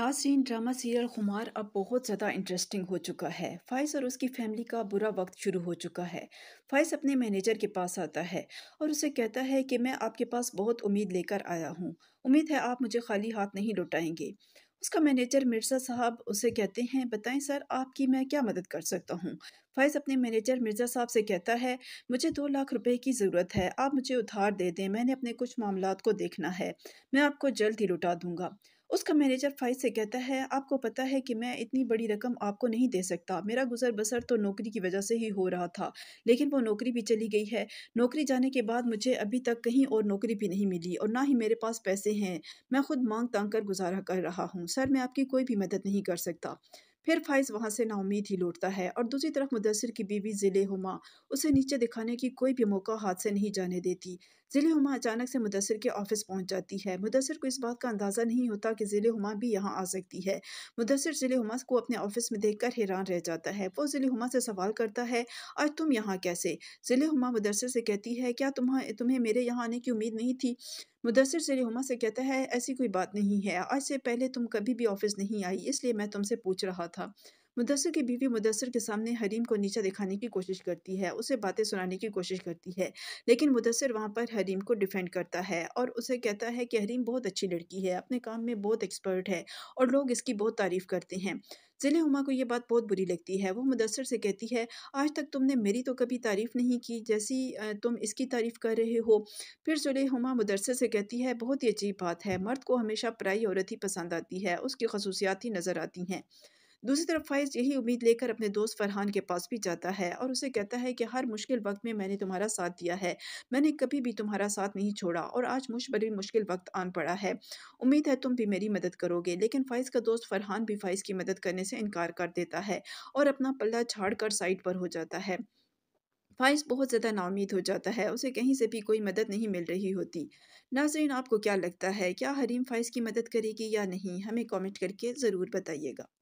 Nasreen drama serial खुमार अब बहुत ज़्यादा इंटरेस्टिंग हो चुका है फाइज और उसकी फैमिली का बुरा वक्त शुरू हो चुका है फाइज अपने मैनेजर के पास आता है और उसे कहता है कि मैं आपके पास बहुत उम्मीद लेकर आया हूँ उम्मीद है आप मुझे खाली हाथ नहीं लौटाएंगे उसका मैनेजर मिर्ज़ा साहब उसे कहते हैं बताएं सर आपकी मैं क्या मदद कर सकता हूँ फैज़ अपने मैनेजर मिर्ज़ा साहब से कहता है मुझे दो लाख रुपए की ज़रूरत है आप मुझे उधार दे दें मैंने अपने कुछ मामला को देखना है मैं आपको जल्द ही लुटा दूंगा उसका मैनेजर फाइज से कहता है आपको पता है कि मैं इतनी बड़ी रकम आपको नहीं दे सकता मेरा गुजर बसर तो नौकरी की वजह से ही हो रहा था लेकिन वो नौकरी भी चली गई है नौकरी जाने के बाद मुझे अभी तक कहीं और नौकरी भी नहीं मिली और ना ही मेरे पास पैसे हैं मैं खुद मांग तांग कर गुजारा कर रहा हूँ सर मैं आपकी कोई भी मदद नहीं कर सकता फिर फाइज वहाँ से नाउमीद ही लौटता है और दूसरी तरफ मुदसर की बीवी ज़िले हुमा उसे नीचे दिखाने की कोई भी मौका हाथ से नहीं जाने देती ज़िले हुमा अचानक से मुदसर के ऑफिस पहुँच जाती है मुदसर को इस बात का अंदाज़ा नहीं होता कि ज़िले हुमा भी यहाँ आ सकती है मुदसर ज़िले हुमा को अपने ऑफिस में देख कर हैरान रह जाता है वो ज़िले हुमा से सवाल करता है आज तुम यहाँ कैसे ज़िले हुमा मुदसर से कहती है क्या तुम्हें तुम्हें मेरे यहाँ आने की उम्मीद नहीं थी मुदसर सलीहुमा से कहता है ऐसी कोई बात नहीं है आज से पहले तुम कभी भी ऑफिस नहीं आई इसलिए मैं तुमसे पूछ रहा था मुदसर की बीवी मुदसर के सामने हरीम को नीचा दिखाने की कोशिश करती है उसे बातें सुनाने की कोशिश करती है लेकिन मुदसर वहाँ पर हरीम को डिफेंड करता है और उसे कहता है कि हरीम बहुत अच्छी लड़की है अपने काम में बहुत एक्सपर्ट है और लोग इसकी बहुत तारीफ़ करते हैं जिले हुमा को ये बात बहुत बुरी लगती है वो मुदसर से कहती है आज तक तुमने मेरी तो कभी तारीफ़ नहीं की जैसी तुम इसकी तारीफ़ कर रहे हो फिर जुले हुमा मुदसर से कहती है बहुत ही अजीब बात है मर्द को हमेशा पराई औरत ही पसंद आती है उसकी खसूसियात ही नज़र आती हैं दूसरी तरफ फाइज यही उम्मीद लेकर अपने दोस्त फरहान के पास भी जाता है और उसे कहता है कि हर मुश्किल वक्त में मैंने तुम्हारा साथ दिया है मैंने कभी भी तुम्हारा साथ नहीं छोड़ा और आज मुझ पर भी मुश्किल वक्त आन पड़ा है उम्मीद है तुम भी मेरी मदद करोगे लेकिन फाइज का दोस्त फरहान भी फाइज की मदद करने से इनकार कर देता है और अपना पल्ला छाड़ कर साइड पर हो जाता है फाइज बहुत ज़्यादा नाउमीद हो जाता है उसे कहीं से भी कोई मदद नहीं मिल रही होती नाजरीन आपको क्या लगता है क्या हरीम फाइज की मदद करेगी या नहीं हमें कमेंट करके ज़रूर बताइएगा